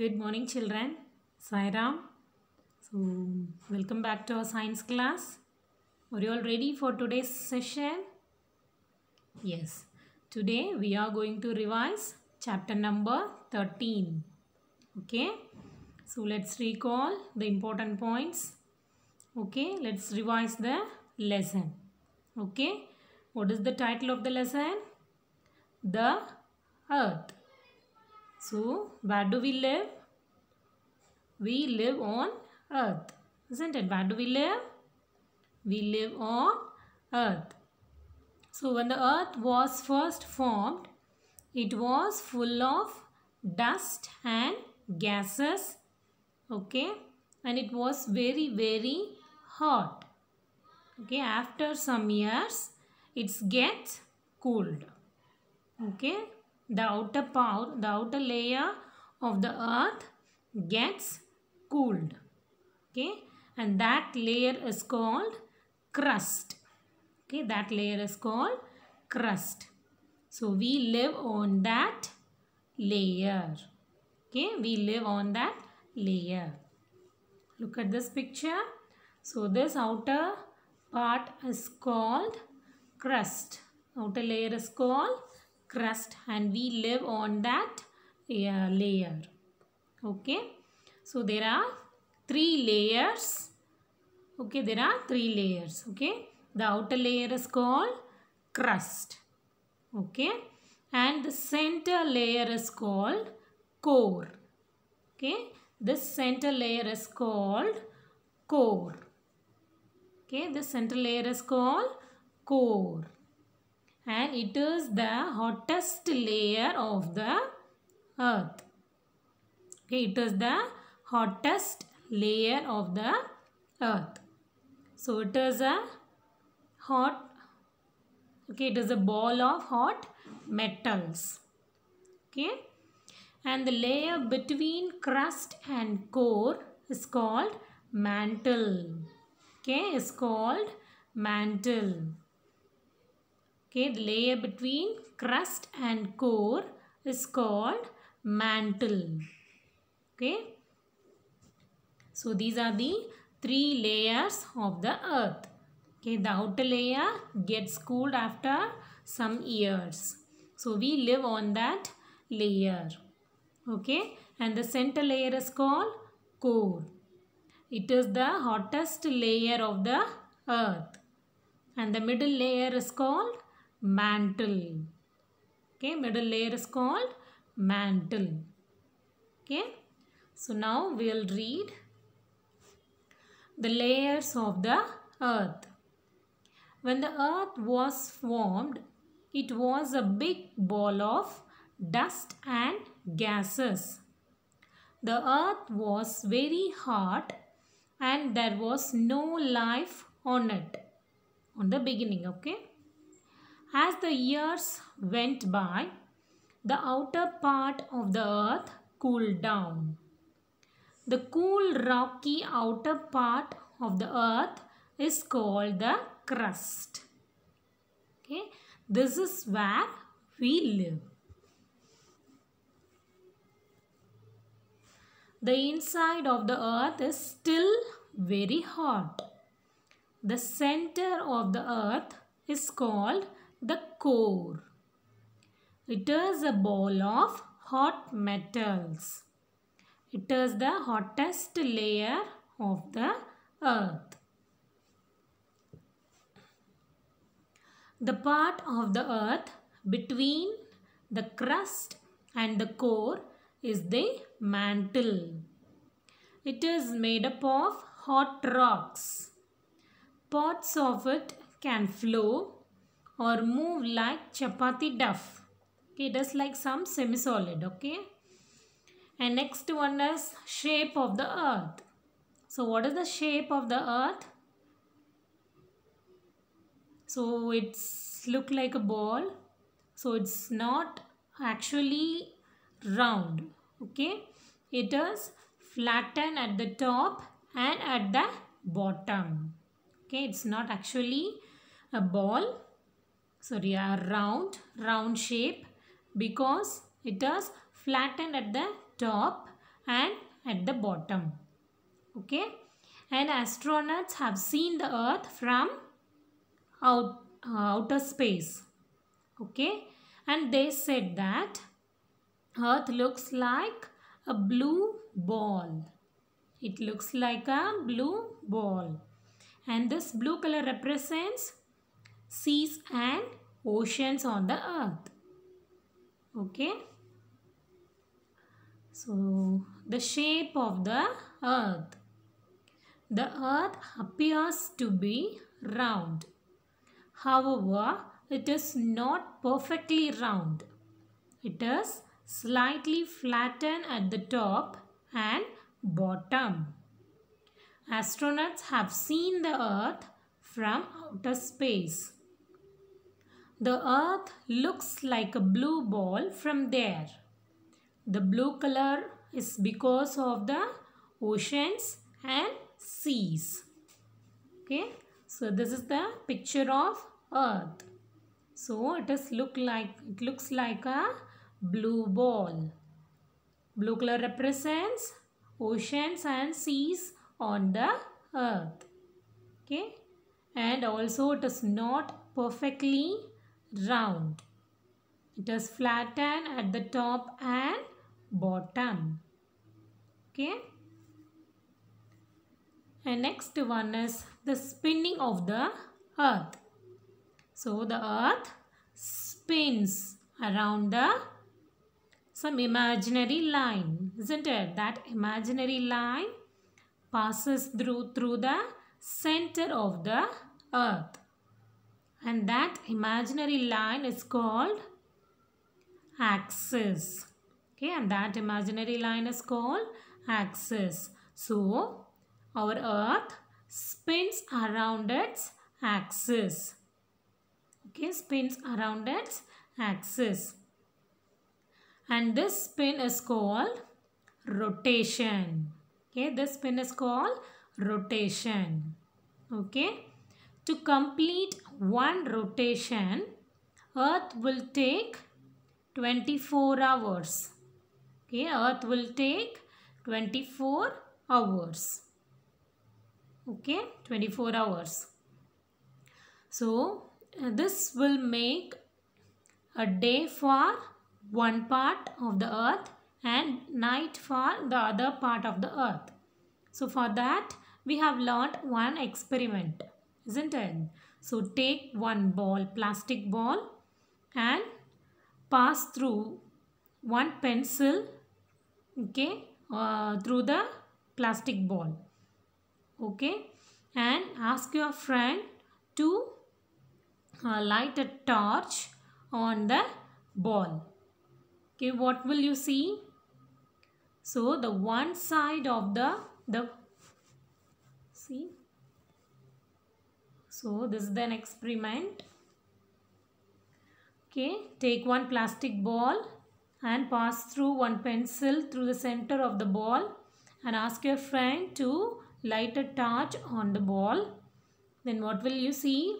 Good morning children. Sairam. So welcome back to our science class. Are you all ready for today's session? Yes. Today we are going to revise chapter number 13. Okay. So let's recall the important points. Okay. Let's revise the lesson. Okay. What is the title of the lesson? The earth. So, where do we live? We live on earth. Isn't it? Where do we live? We live on earth. So, when the earth was first formed, it was full of dust and gases. Okay. And it was very, very hot. Okay. After some years, it gets cooled. Okay the outer power, the outer layer of the earth gets cooled. Okay, and that layer is called crust. Okay, that layer is called crust. So we live on that layer. Okay, we live on that layer. Look at this picture. So this outer part is called crust. Outer layer is called crust and we live on that uh, layer okay so there are three layers okay there are three layers okay the outer layer is called crust okay and the center layer is called core okay this center layer is called core okay this center layer is called core and it is the hottest layer of the earth. Okay, it is the hottest layer of the earth. So it is a hot, okay, it is a ball of hot metals. Okay, and the layer between crust and core is called mantle. Okay, is called mantle okay, the layer between crust and core is called mantle. Okay. So these are the three layers of the earth. Okay, the outer layer gets cooled after some years. So we live on that layer. Okay, and the center layer is called core. It is the hottest layer of the earth. And the middle layer is called mantle okay middle layer is called mantle okay so now we'll read the layers of the earth when the earth was formed it was a big ball of dust and gases the earth was very hot and there was no life on it on the beginning okay as the years went by, the outer part of the earth cooled down. The cool rocky outer part of the earth is called the crust. Okay, this is where we live. The inside of the earth is still very hot. The center of the earth is called the core. It is a ball of hot metals. It is the hottest layer of the earth. The part of the earth between the crust and the core is the mantle. It is made up of hot rocks. Parts of it can flow or move like chapati duff. Okay, just like some semi-solid. Okay. And next one is shape of the earth. So what is the shape of the earth? So it's look like a ball. So it's not actually round. Okay. It is flattened at the top and at the bottom. Okay. It's not actually a ball sorry a round round shape because it is flattened at the top and at the bottom okay and astronauts have seen the earth from out, uh, outer space okay and they said that earth looks like a blue ball it looks like a blue ball and this blue color represents seas and oceans on the earth. Okay. So, the shape of the earth. The earth appears to be round. However, it is not perfectly round. It is slightly flattened at the top and bottom. Astronauts have seen the earth from outer space. The earth looks like a blue ball from there. The blue color is because of the oceans and seas. Okay, so this is the picture of earth. So it is look like it looks like a blue ball. Blue color represents oceans and seas on the earth. Okay, and also it is not perfectly round. It is flattened at the top and bottom. Okay. And next one is the spinning of the earth. So the earth spins around the some imaginary line, isn't it? That imaginary line passes through through the center of the earth and that imaginary line is called axis. Okay, and that imaginary line is called axis. So, our earth spins around its axis. Okay, spins around its axis. And this spin is called rotation. Okay, this spin is called rotation. Okay, to complete one rotation, Earth will take 24 hours. Okay, Earth will take 24 hours. Okay, 24 hours. So, uh, this will make a day for one part of the earth and night for the other part of the earth. So, for that, we have learnt one experiment, isn't it? So take one ball, plastic ball and pass through one pencil okay uh, through the plastic ball okay and ask your friend to uh, light a torch on the ball okay what will you see so the one side of the the see so this is an experiment. Okay, take one plastic ball and pass through one pencil through the center of the ball and ask your friend to light a torch on the ball. Then what will you see?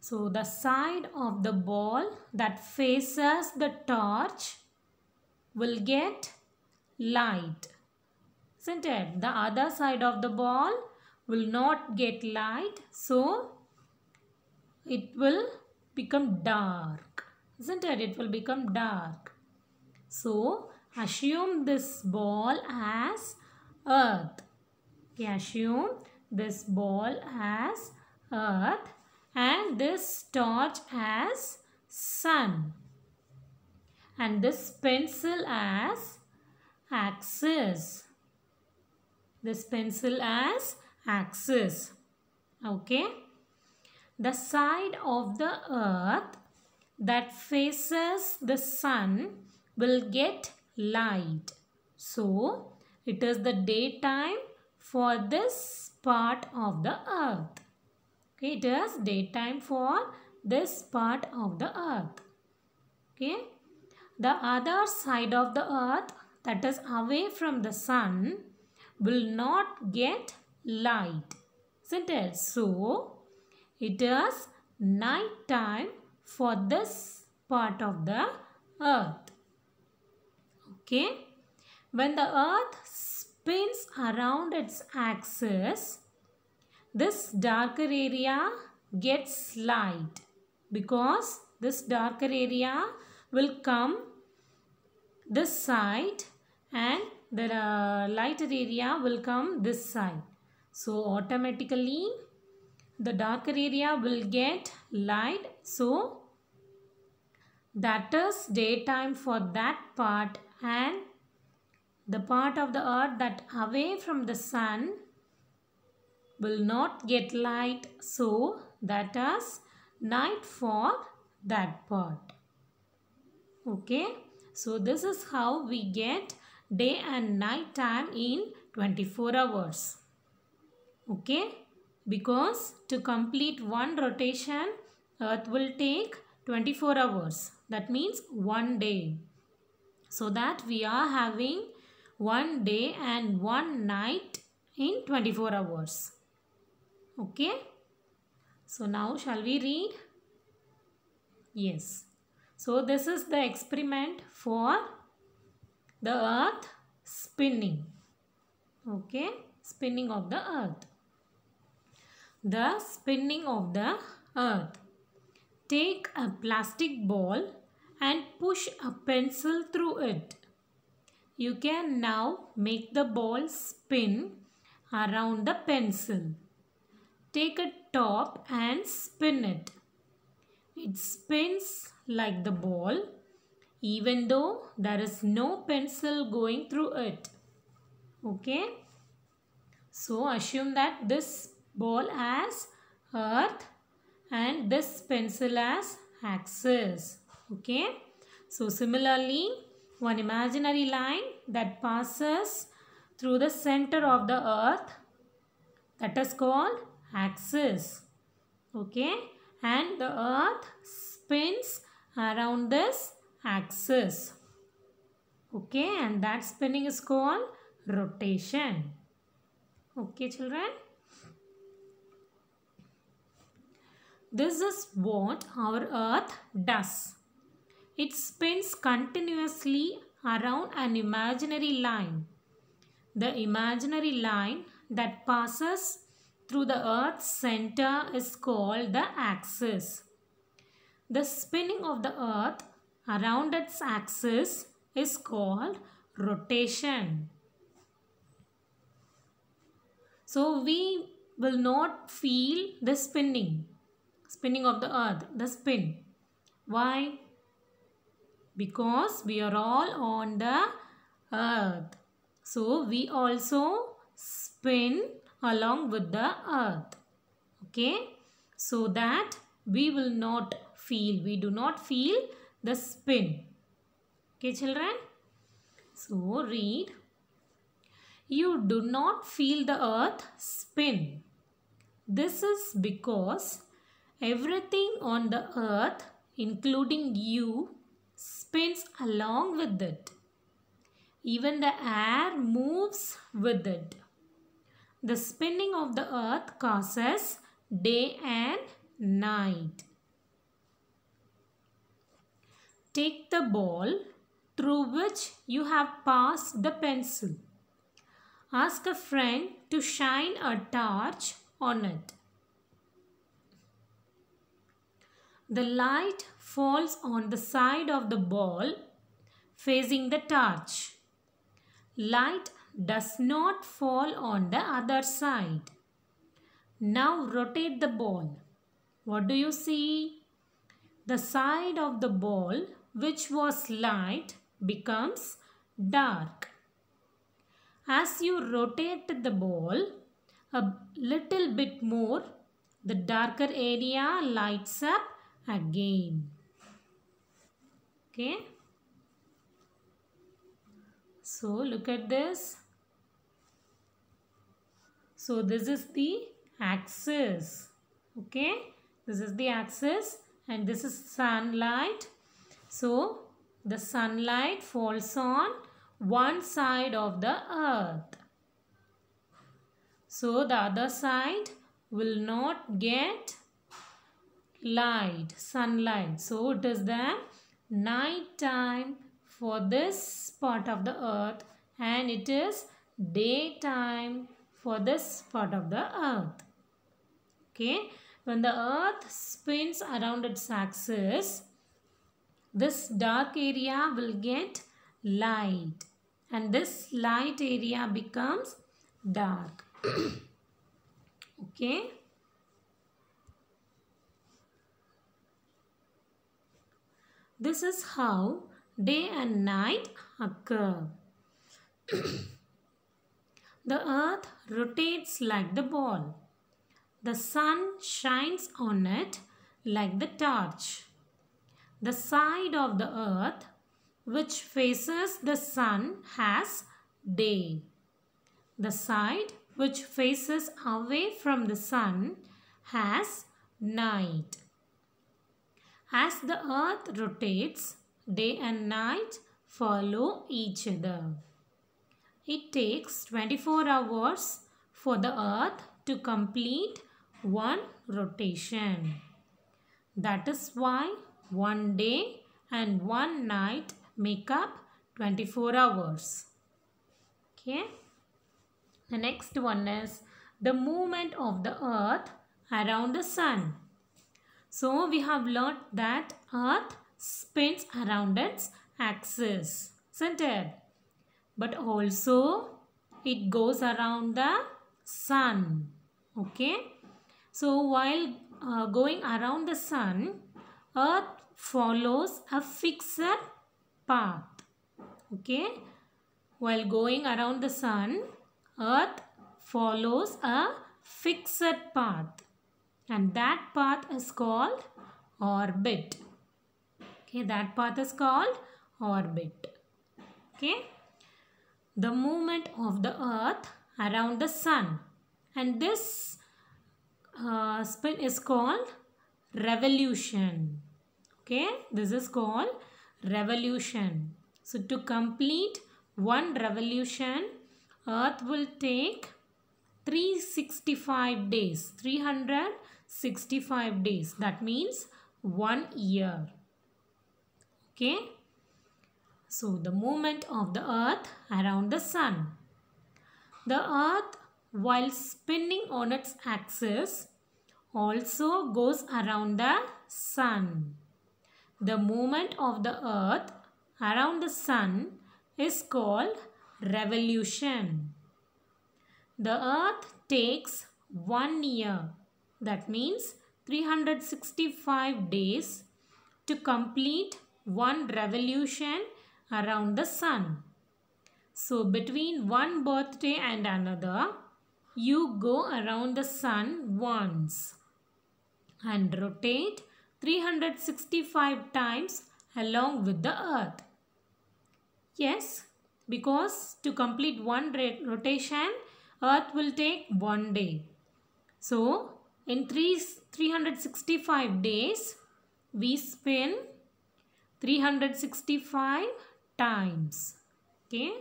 So the side of the ball that faces the torch will get light. Isn't it? The other side of the ball will not get light so it will become dark isn't it it will become dark so assume this ball as earth assume this ball as earth and this torch as sun and this pencil as axis this pencil as axis. Okay. The side of the earth that faces the sun will get light. So, it is the daytime for this part of the earth. Okay, it is daytime for this part of the earth. Okay. The other side of the earth that is away from the sun will not get light. Isn't it? So, it is night time for this part of the earth. Okay. When the earth spins around its axis, this darker area gets light because this darker area will come this side and the uh, lighter area will come this side. So automatically the darker area will get light. So that is daytime for that part and the part of the earth that away from the sun will not get light. So that is night for that part. Okay. So this is how we get day and night time in 24 hours okay because to complete one rotation earth will take 24 hours that means one day so that we are having one day and one night in 24 hours okay so now shall we read yes so this is the experiment for the earth spinning okay spinning of the earth the spinning of the earth. Take a plastic ball and push a pencil through it. You can now make the ball spin around the pencil. Take a top and spin it. It spins like the ball even though there is no pencil going through it. Okay. So assume that this ball as earth and this pencil as axis. Okay. So similarly, one imaginary line that passes through the center of the earth that is called axis. Okay. And the earth spins around this axis. Okay. And that spinning is called rotation. Okay children. This is what our earth does. It spins continuously around an imaginary line. The imaginary line that passes through the earth's center is called the axis. The spinning of the earth around its axis is called rotation. So we will not feel the spinning spinning of the earth, the spin. Why? Because we are all on the earth. So we also spin along with the earth. Okay. So that we will not feel. We do not feel the spin. Okay children. So read. You do not feel the earth spin. This is because Everything on the earth, including you, spins along with it. Even the air moves with it. The spinning of the earth causes day and night. Take the ball through which you have passed the pencil. Ask a friend to shine a torch on it. The light falls on the side of the ball facing the torch. Light does not fall on the other side. Now rotate the ball. What do you see? The side of the ball which was light becomes dark. As you rotate the ball a little bit more, the darker area lights up again. Okay. So look at this. So this is the axis. Okay. This is the axis and this is sunlight. So the sunlight falls on one side of the earth. So the other side will not get light, sunlight. So it is the night time for this part of the earth and it is daytime for this part of the earth. Okay. When the earth spins around its axis, this dark area will get light and this light area becomes dark. okay. This is how day and night occur. the earth rotates like the ball. The sun shines on it like the torch. The side of the earth which faces the sun has day. The side which faces away from the sun has night. As the earth rotates, day and night follow each other. It takes 24 hours for the earth to complete one rotation. That is why one day and one night make up 24 hours. Okay. The next one is the movement of the earth around the sun. So we have learnt that earth spins around its axis, isn't it? But also it goes around the sun, okay? So while uh, going around the sun, earth follows a fixed path, okay? While going around the sun, earth follows a fixed path and that path is called orbit. Okay, that path is called orbit. Okay, the movement of the earth around the sun and this uh, spin is called revolution. Okay, this is called revolution. So to complete one revolution, earth will take 365 days, 300 65 days. That means one year. Okay. So the movement of the earth around the sun. The earth while spinning on its axis also goes around the sun. The movement of the earth around the sun is called revolution. The earth takes one year that means 365 days to complete one revolution around the sun. So between one birthday and another, you go around the sun once and rotate 365 times along with the earth. Yes, because to complete one rotation, earth will take one day. So, in three, 365 days, we spend 365 times. Okay.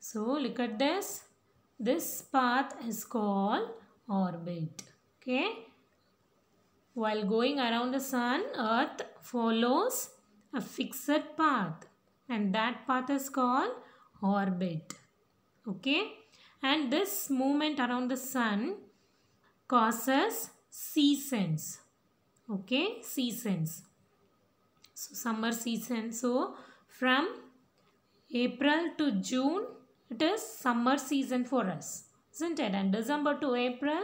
So, look at this. This path is called orbit. Okay. While going around the sun, earth follows a fixed path and that path is called orbit. Okay. And this movement around the sun causes seasons. Okay, seasons. So, summer season. So, from April to June, it is summer season for us. Isn't it? And December to April,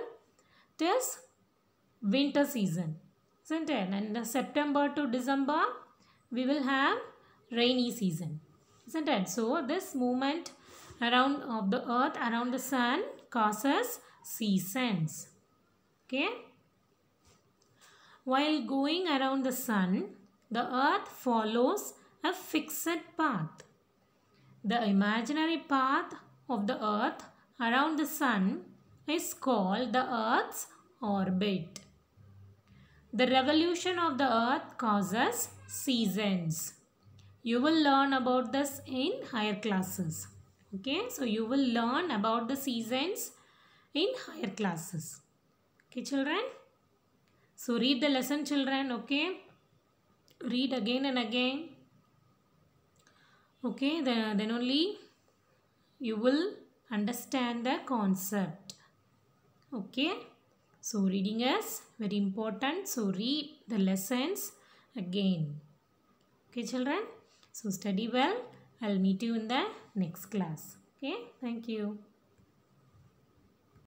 it is winter season. Isn't it? And September to December, we will have rainy season. Isn't it? So, this movement around of the earth, around the sun causes seasons. Okay. While going around the sun, the earth follows a fixed path. The imaginary path of the earth around the sun is called the earth's orbit. The revolution of the earth causes seasons. You will learn about this in higher classes. Okay, so you will learn about the seasons in higher classes. Okay, children? So, read the lesson, children, okay? Read again and again. Okay, then, then only you will understand the concept. Okay? So, reading is very important. So, read the lessons again. Okay, children? So, study well. I'll meet you in the next class. Okay? Thank you.